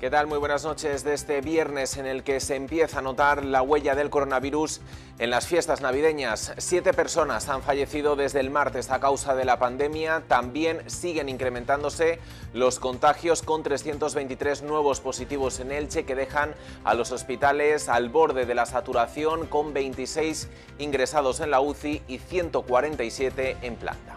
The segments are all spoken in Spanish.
¿Qué tal? Muy buenas noches de este viernes en el que se empieza a notar la huella del coronavirus en las fiestas navideñas. Siete personas han fallecido desde el martes a causa de la pandemia. También siguen incrementándose los contagios con 323 nuevos positivos en Elche que dejan a los hospitales al borde de la saturación con 26 ingresados en la UCI y 147 en planta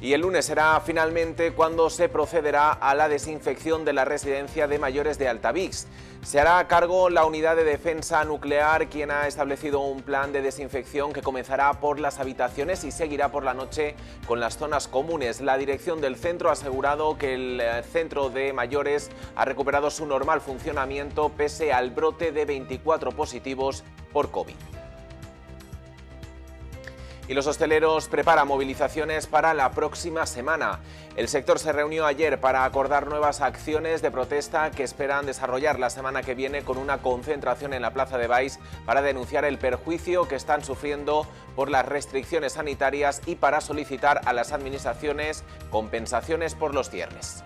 y el lunes será finalmente cuando se procederá a la desinfección de la residencia de mayores de Altavix. Se hará a cargo la unidad de defensa nuclear, quien ha establecido un plan de desinfección que comenzará por las habitaciones y seguirá por la noche con las zonas comunes. La dirección del centro ha asegurado que el eh, centro de mayores ha recuperado su normal funcionamiento pese al brote de 24 positivos por COVID y los hosteleros preparan movilizaciones para la próxima semana. El sector se reunió ayer para acordar nuevas acciones de protesta que esperan desarrollar la semana que viene con una concentración en la Plaza de Baix para denunciar el perjuicio que están sufriendo por las restricciones sanitarias y para solicitar a las administraciones compensaciones por los cierres.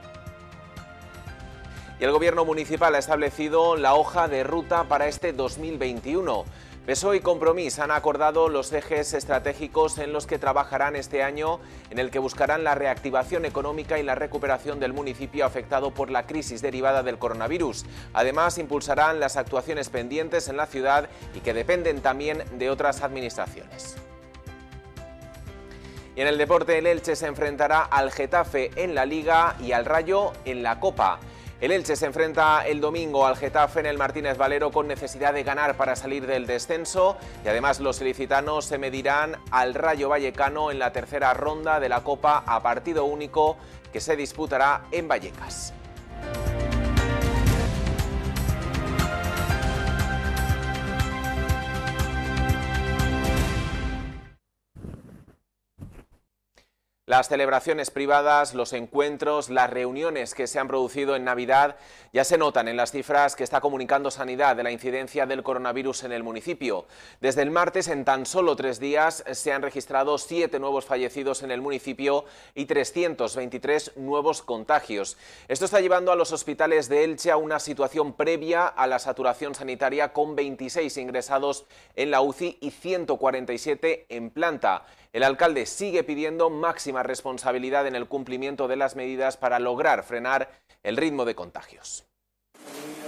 Y el gobierno municipal ha establecido la hoja de ruta para este 2021. Peso y Compromís han acordado los ejes estratégicos en los que trabajarán este año, en el que buscarán la reactivación económica y la recuperación del municipio afectado por la crisis derivada del coronavirus. Además, impulsarán las actuaciones pendientes en la ciudad y que dependen también de otras administraciones. Y en el deporte, el Elche se enfrentará al Getafe en la Liga y al Rayo en la Copa. El Elche se enfrenta el domingo al Getafe en el Martínez Valero con necesidad de ganar para salir del descenso y además los ilicitanos se medirán al Rayo Vallecano en la tercera ronda de la Copa a partido único que se disputará en Vallecas. Las celebraciones privadas, los encuentros, las reuniones que se han producido en Navidad ya se notan en las cifras que está comunicando Sanidad de la incidencia del coronavirus en el municipio. Desde el martes, en tan solo tres días, se han registrado siete nuevos fallecidos en el municipio y 323 nuevos contagios. Esto está llevando a los hospitales de Elche a una situación previa a la saturación sanitaria con 26 ingresados en la UCI y 147 en planta. El alcalde sigue pidiendo máxima responsabilidad en el cumplimiento de las medidas para lograr frenar el ritmo de contagios.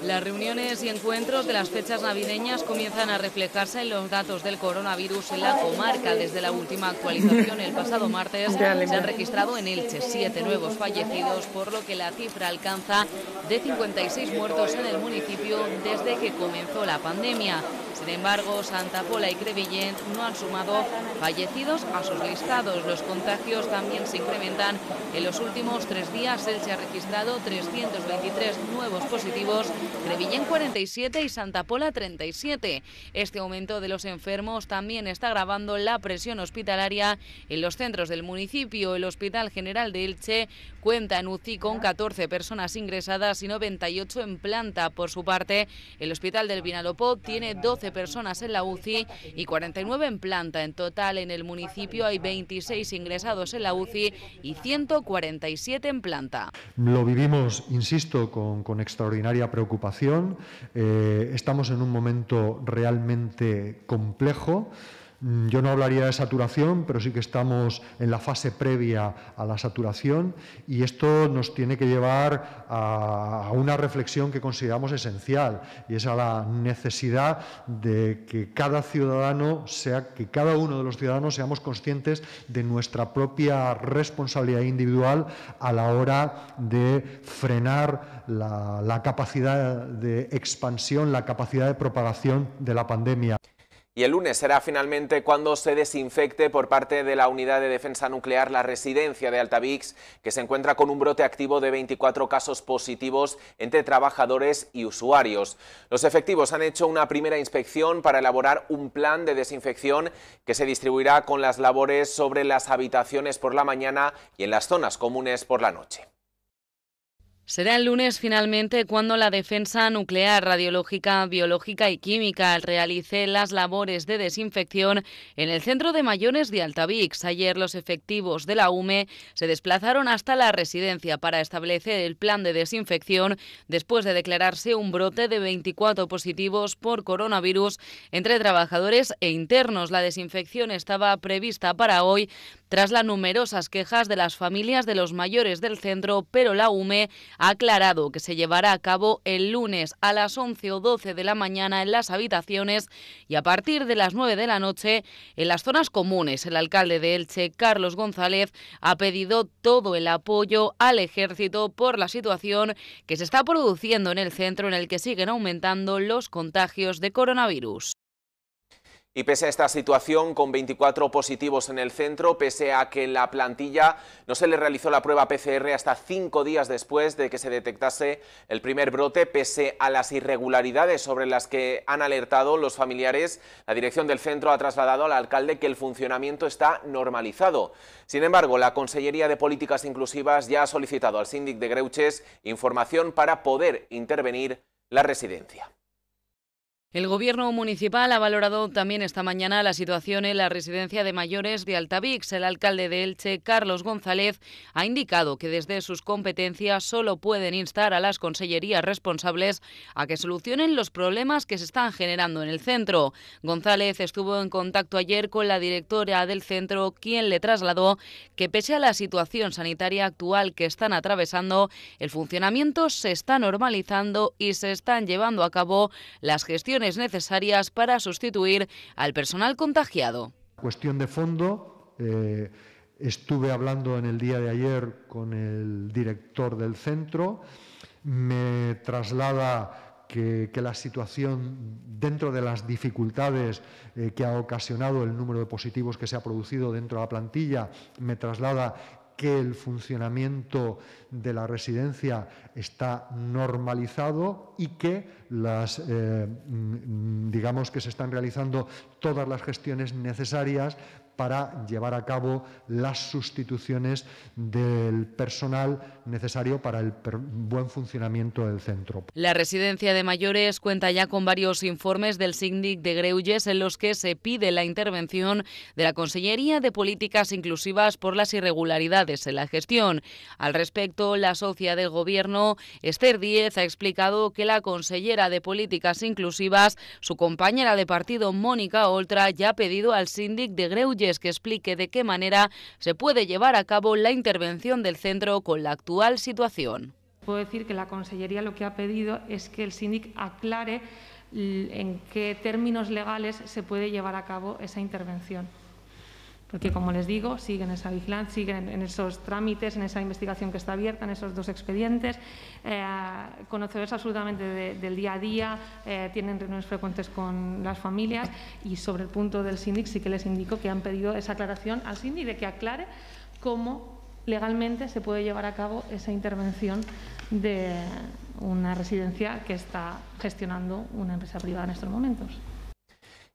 Las reuniones y encuentros de las fechas navideñas comienzan a reflejarse en los datos del coronavirus en la comarca. Desde la última actualización el pasado martes se han registrado en Elche siete nuevos fallecidos, por lo que la cifra alcanza de 56 muertos en el municipio desde que comenzó la pandemia. Sin embargo, Santa Pola y Crevillent no han sumado fallecidos a sus listados. Los contagios también se incrementan. En los últimos tres días, Elche ha registrado 323 nuevos positivos, Crevillent 47 y Santa Pola 37. Este aumento de los enfermos también está agravando la presión hospitalaria en los centros del municipio. El Hospital General de Elche cuenta en UCI con 14 personas ingresadas y 98 en planta. Por su parte, el Hospital del Vinalopó tiene 12 personas en la UCI y 49 en planta. En total, en el municipio hay 26 ingresados en la UCI y 147 en planta. Lo vivimos, insisto, con, extraordinaria preocupación. Eh, estamos en un momento realmente complejo. Mm, yo no hablaría de saturación, pero sí que estamos en la fase previa a la saturación y esto nos tiene que llevar a, una reflexión que consideramos esencial y es a la necesidad de que cada ciudadano sea, que cada uno de los ciudadanos seamos conscientes de nuestra propia responsabilidad individual a la hora de frenar la, la capacidad de expansión, la capacidad de propagación de la pandemia. Y el lunes será finalmente cuando se desinfecte por parte de la Unidad de Defensa Nuclear la residencia de Altavix, que se encuentra con un brote activo de 24 casos positivos entre trabajadores y usuarios. Los efectivos han hecho una primera inspección para elaborar un plan de desinfección que se distribuirá con las labores sobre las habitaciones por la mañana y en las zonas comunes por la noche. Será el lunes finalmente cuando la Defensa Nuclear, Radiológica, Biológica y Química realice las labores de desinfección en el centro de Mayones de Altavix. Ayer los efectivos de la UME se desplazaron hasta la residencia para establecer el plan de desinfección después de declararse un brote de 24 positivos por coronavirus entre trabajadores e internos. La desinfección estaba prevista para hoy, tras las numerosas quejas de las familias de los mayores del centro, pero la UME ha aclarado que se llevará a cabo el lunes a las 11 o 12 de la mañana en las habitaciones y a partir de las 9 de la noche en las zonas comunes. El alcalde de Elche, Carlos González, ha pedido todo el apoyo al ejército por la situación que se está produciendo en el centro en el que siguen aumentando los contagios de coronavirus. Y pese a esta situación, con 24 positivos en el centro, pese a que la plantilla no se le realizó la prueba PCR hasta cinco días después de que se detectase el primer brote, pese a las irregularidades sobre las que han alertado los familiares, la dirección del centro ha trasladado al alcalde que el funcionamiento está normalizado. Sin embargo, la Consellería de Políticas Inclusivas ya ha solicitado al síndic de Greuches información para poder intervenir la residencia. El Gobierno municipal ha valorado también esta mañana la situación en la residencia de mayores de Altavix. El alcalde de Elche, Carlos González, ha indicado que desde sus competencias solo pueden instar a las consellerías responsables a que solucionen los problemas que se están generando en el centro. González estuvo en contacto ayer con la directora del centro, quien le trasladó que pese a la situación sanitaria actual que están atravesando, el funcionamiento se está normalizando y se están llevando a cabo las gestiones necesarias para sustituir al personal contagiado. Cuestión de fondo. Eh, estuve hablando en el día de ayer con el director del centro. Me traslada que, la situación dentro de las dificultades eh, que ha ocasionado el número de positivos que se ha producido dentro de la plantilla me traslada que el funcionamiento de la residencia está normalizado y que las, eh, mm, digamos que se están realizando todas las gestiones necesarias para llevar a cabo las sustituciones del personal necesario para el buen funcionamiento del centro. La residencia de mayores cuenta ya con varios informes del síndic de Greuges en los que se pide la intervención de la Consellería de Políticas Inclusivas por las irregularidades en la gestión. Al respecto, la socia del Gobierno, Esther Díez, ha explicado que la consellera de Políticas Inclusivas, su compañera de partido Mónica Oltra, ya ha pedido al síndic de Greuges que explique de qué manera se puede llevar a cabo la intervención del centro con la actual situación. Puedo decir que la Consellería lo que ha pedido es que el SINDIC aclare en qué términos legales se puede llevar a cabo esa intervención porque como les digo, siguen esa vigilancia, siguen en esos trámites, en esa investigación que está abierta, en esos dos expedientes, eh, conocedores absolutamente del día a día, eh, tienen reuniones frecuentes con las familias y sobre el punto del síndic sí que les indico que han pedido esa aclaración al síndic de que aclare cómo legalmente se puede llevar a cabo esa intervención de una residencia que está gestionando una empresa privada en estos momentos.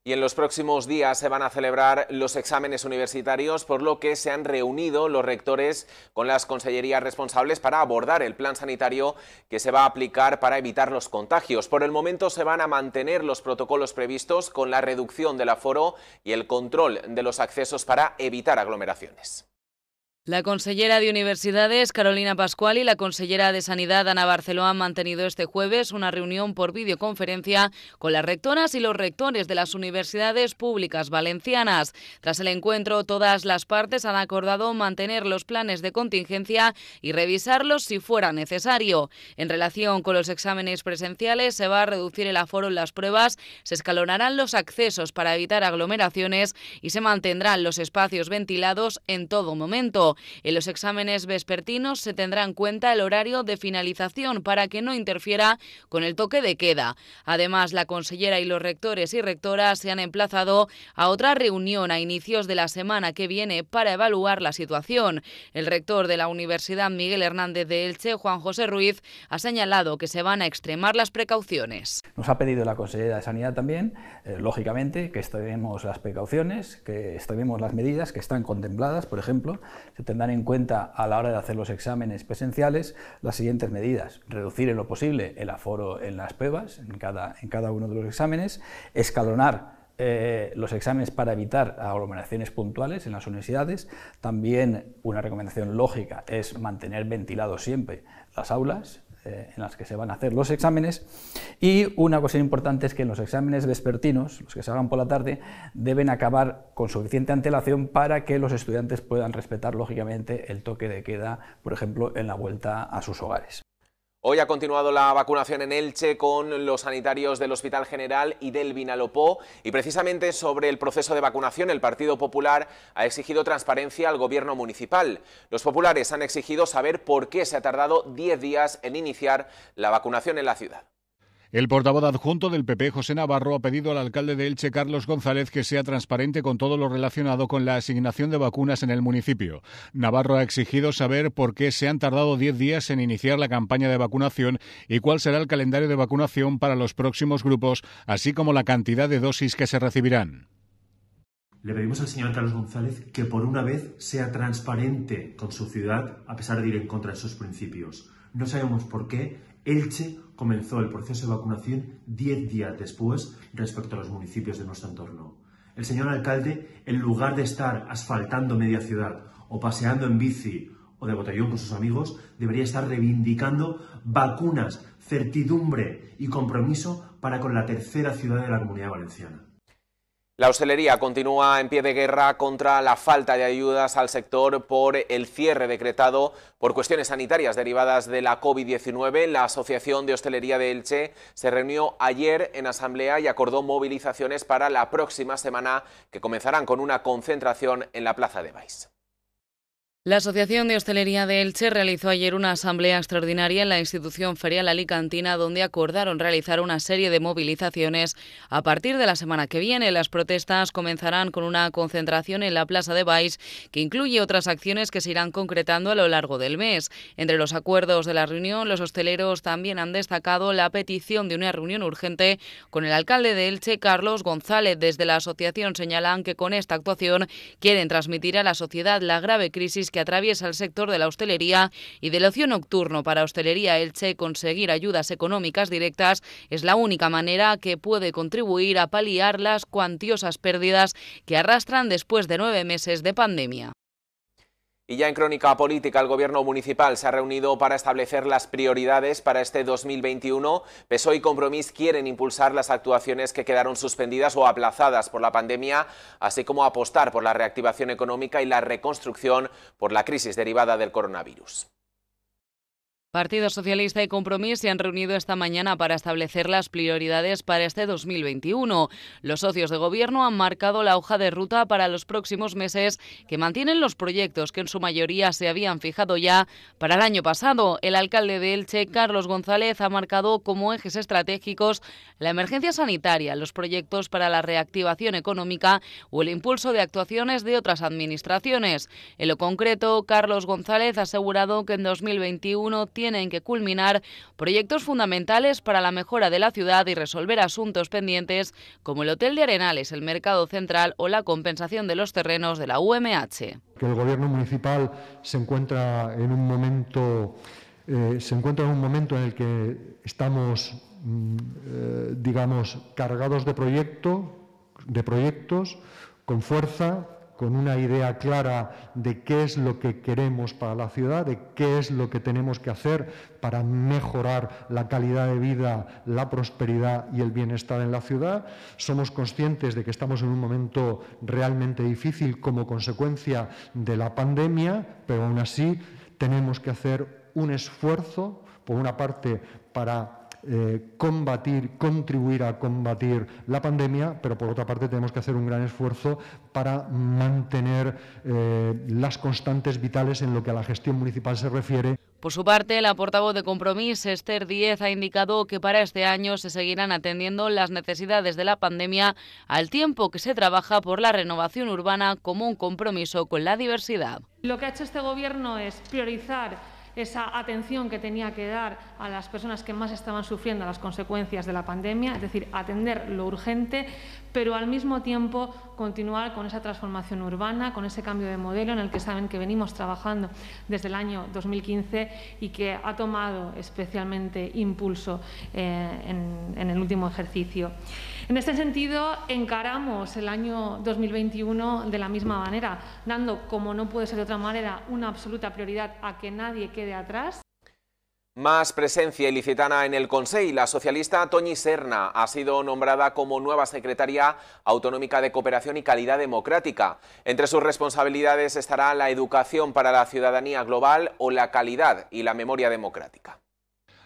Y en los próximos días se van a celebrar los exámenes universitarios, por lo que se han reunido los rectores con las consellerías responsables para abordar el plan sanitario que se va a aplicar para evitar los contagios. Por el momento se van a mantener los protocolos previstos con la reducción del aforo y el control de los accesos para evitar aglomeraciones. La consellera de Universidades, Carolina Pascual, y la consellera de Sanidad, Ana Barceló, han mantenido este jueves una reunión por videoconferencia con las rectoras y los rectores de las universidades públicas valencianas. Tras el encuentro, todas las partes han acordado mantener los planes de contingencia y revisarlos si fuera necesario. En relación con los exámenes presenciales, se va a reducir el aforo en las pruebas, se escalonarán los accesos para evitar aglomeraciones y se mantendrán los espacios ventilados en todo momento. En los exámenes vespertinos se tendrá en cuenta el horario de finalización para que no interfiera con el toque de queda. Además, la consellera y los rectores y rectoras se han emplazado a otra reunión a inicios de la semana que viene para evaluar la situación. El rector de la Universidad Miguel Hernández de Elche, Juan José Ruiz, ha señalado que se van a extremar las precauciones. Nos ha pedido la consellera de Sanidad también, eh, lógicamente, que extrememos las precauciones, que extrememos las medidas que están contempladas, por ejemplo, tendrán en cuenta a la hora de hacer los exámenes presenciales las siguientes medidas. Reducir en lo posible el aforo en las pruebas, en cada, uno de los exámenes, escalonar eh, los exámenes para evitar aglomeraciones puntuales en las universidades. También una recomendación lógica es mantener ventilados siempre las aulas, eh, en las que se van a hacer los exámenes. Y una cosa importante es que en los exámenes vespertinos, los que se hagan por la tarde, deben acabar con suficiente antelación para que los estudiantes puedan respetar, lógicamente, el toque de queda, por ejemplo, en la vuelta a sus hogares. Hoy ha continuado la vacunación en Elche con los sanitarios del Hospital General y del Vinalopó y precisamente sobre el proceso de vacunación el Partido Popular ha exigido transparencia al gobierno municipal. Los populares han exigido saber por qué se ha tardado 10 días en iniciar la vacunación en la ciudad. El portavoz adjunto del PP, José Navarro, ha pedido al alcalde de Elche, Carlos González, que sea transparente con todo lo relacionado con la asignación de vacunas en el municipio. Navarro ha exigido saber por qué se han tardado 10 días en iniciar la campaña de vacunación y cuál será el calendario de vacunación para los próximos grupos, así como la cantidad de dosis que se recibirán. Le pedimos al señor Carlos González que por una vez sea transparente con su ciudad, a pesar de ir en contra de sus principios. No sabemos por qué Elche comenzó el proceso de vacunación diez días después respecto a los municipios de nuestro entorno. El señor alcalde, en lugar de estar asfaltando media ciudad o paseando en bici o de botellón con sus amigos, debería estar reivindicando vacunas, certidumbre y compromiso para con la tercera ciudad de la comunidad valenciana. La hostelería continúa en pie de guerra contra la falta de ayudas al sector por el cierre decretado por cuestiones sanitarias derivadas de la COVID-19. La Asociación de Hostelería de Elche se reunió ayer en asamblea y acordó movilizaciones para la próxima semana que comenzarán con una concentración en la Plaza de Baix. La Asociación de Hostelería de Elche realizó ayer una asamblea extraordinaria en la institución ferial alicantina donde acordaron realizar una serie de movilizaciones. A partir de la semana que viene, las protestas comenzarán con una concentración en la Plaza de Baix que incluye otras acciones que se irán concretando a lo largo del mes. Entre los acuerdos de la reunión, los hosteleros también han destacado la petición de una reunión urgente con el alcalde de Elche, Carlos González. Desde la asociación señalan que con esta actuación quieren transmitir a la sociedad la grave crisis que atraviesa el sector de la hostelería y del ocio nocturno para Hostelería Elche, conseguir ayudas económicas directas es la única manera que puede contribuir a paliar las cuantiosas pérdidas que arrastran después de nueve meses de pandemia. Y ya en crónica política, el gobierno municipal se ha reunido para establecer las prioridades para este 2021. PSOE y Compromís quieren impulsar las actuaciones que quedaron suspendidas o aplazadas por la pandemia, así como apostar por la reactivación económica y la reconstrucción por la crisis derivada del coronavirus. Partido Socialista y Compromís se han reunido esta mañana para establecer las prioridades para este 2021. Los socios de gobierno han marcado la hoja de ruta para los próximos meses que mantienen los proyectos que en su mayoría se habían fijado ya para el año pasado. El alcalde de Elche, Carlos González, ha marcado como ejes estratégicos la emergencia sanitaria, los proyectos para la reactivación económica o el impulso de actuaciones de otras administraciones. En lo concreto, Carlos González ha asegurado que en 2021 tienen que culminar proyectos fundamentales para la mejora de la ciudad y resolver asuntos pendientes como el Hotel de Arenales, el Mercado Central o la compensación de los terrenos de la UMH. el Gobierno municipal se encuentra en un momento, eh, se encuentra en, un momento en el que estamos, mm, eh, digamos, cargados de, proyecto, de proyectos, con fuerza, con una idea clara de qué es lo que queremos para la ciudad, de qué es lo que tenemos que hacer para mejorar la calidad de vida, la prosperidad y el bienestar en la ciudad. Somos conscientes de que estamos en un momento realmente difícil como consecuencia de la pandemia, pero aún así tenemos que hacer un esfuerzo, por una parte, para eh, combatir, contribuir a combatir la pandemia, pero por otra parte tenemos que hacer un gran esfuerzo para mantener eh, las constantes vitales en lo que a la gestión municipal se refiere. Por su parte, la portavoz de Compromís, Esther Díez, ha indicado que para este año se seguirán atendiendo las necesidades de la pandemia al tiempo que se trabaja por la renovación urbana como un compromiso con la diversidad. Lo que ha hecho este Gobierno es priorizar esa atención que tenía que dar a las personas que más estaban sufriendo las consecuencias de la pandemia, es decir, atender lo urgente, pero al mismo tiempo continuar con esa transformación urbana, con ese cambio de modelo en el que saben que venimos trabajando desde el año 2015 y que ha tomado especialmente impulso eh, en, en el último ejercicio. En este sentido, encaramos el año 2021 de la misma manera, dando, como no puede ser de otra manera, una absoluta prioridad a que nadie quede de atrás. Más presencia ilicitana en el Consejo. La socialista Toñi Serna ha sido nombrada como nueva secretaria autonómica de Cooperación y Calidad Democrática. Entre sus responsabilidades estará la educación para la ciudadanía global o la calidad y la memoria democrática.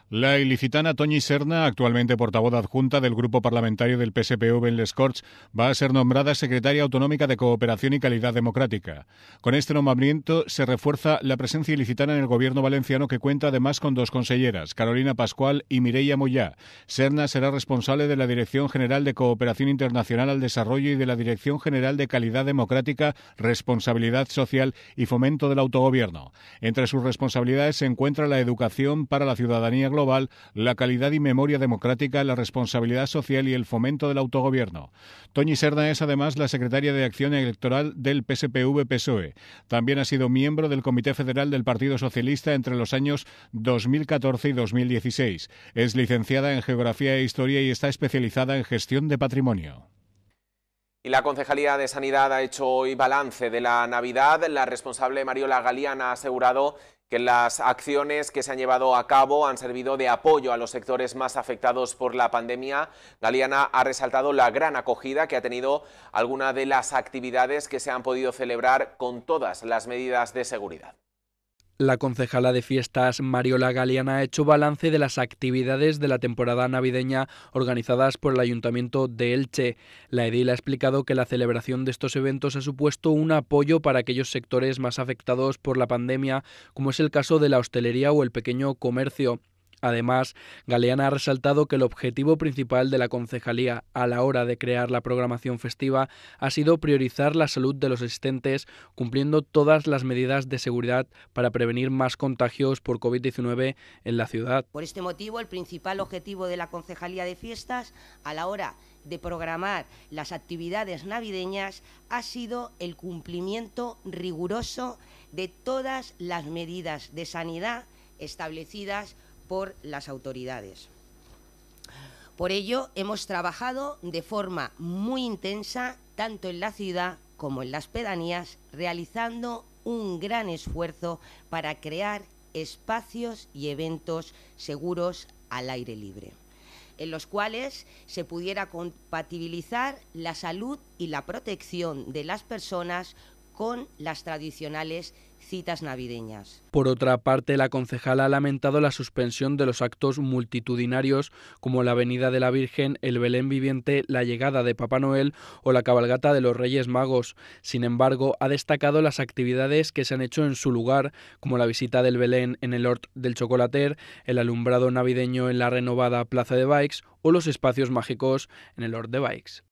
La ilicitana Toñi Serna, actualmente portavoz adjunta del grupo parlamentario del PSPV en Les Corts, va a ser nombrada secretaria autonómica de Cooperación y Calidad Democrática. Con este nombramiento se refuerza la presencia ilicitana en el gobierno valenciano que cuenta además con dos consejeras, Carolina Pascual y Mireia Moyá. Serna será responsable de la Dirección General de Cooperación Internacional al Desarrollo y de la Dirección General de Calidad Democrática, Responsabilidad Social y Fomento del Autogobierno. Entre sus responsabilidades se encuentra la educación para la ciudadanía global, la calidad y memoria democrática, la responsabilidad social y el fomento del autogobierno. Toñi Serna es además la secretaria de Acción Electoral del PSPV-PSOE. También ha sido miembro del Comité Federal del Partido Socialista entre los años 2014 y 2016. Es licenciada en Geografía e Historia y está especializada en gestión de patrimonio. Y la Concejalía de Sanidad ha hecho hoy balance de la Navidad. La responsable Mariola Galiana ha asegurado que las acciones que se han llevado a cabo han servido de apoyo a los sectores más afectados por la pandemia. Galiana ha resaltado la gran acogida que ha tenido alguna de las actividades que se han podido celebrar con todas las medidas de seguridad. La concejala de fiestas Mariola Galeana ha hecho balance de las actividades de la temporada navideña organizadas por el Ayuntamiento de Elche. La edil ha explicado que la celebración de estos eventos ha supuesto un apoyo para aquellos sectores más afectados por la pandemia, como es el caso de la hostelería o el pequeño comercio. Además, Galeana ha resaltado que el objetivo principal de la concejalía a la hora de crear la programación festiva ha sido priorizar la salud de los asistentes, cumpliendo todas las medidas de seguridad para prevenir más contagios por COVID-19 en la ciudad. Por este motivo, el principal objetivo de la concejalía de fiestas a la hora de programar las actividades navideñas ha sido el cumplimiento riguroso de todas las medidas de sanidad establecidas por las autoridades. Por ello, hemos trabajado de forma muy intensa, tanto en la ciudad como en las pedanías, realizando un gran esfuerzo para crear espacios y eventos seguros al aire libre, en los cuales se pudiera compatibilizar la salud y la protección de las personas con las tradicionales citas navideñas. Por otra parte, la concejala ha lamentado la suspensión de los actos multitudinarios como la venida de la Virgen, el Belén viviente, la llegada de Papá Noel o la cabalgata de los Reyes Magos. Sin embargo, ha destacado las actividades que se han hecho en su lugar, como la visita del Belén en el Hort del Chocolater, el alumbrado navideño en la renovada Plaza de Bikes o los espacios mágicos en el Hort de Bikes.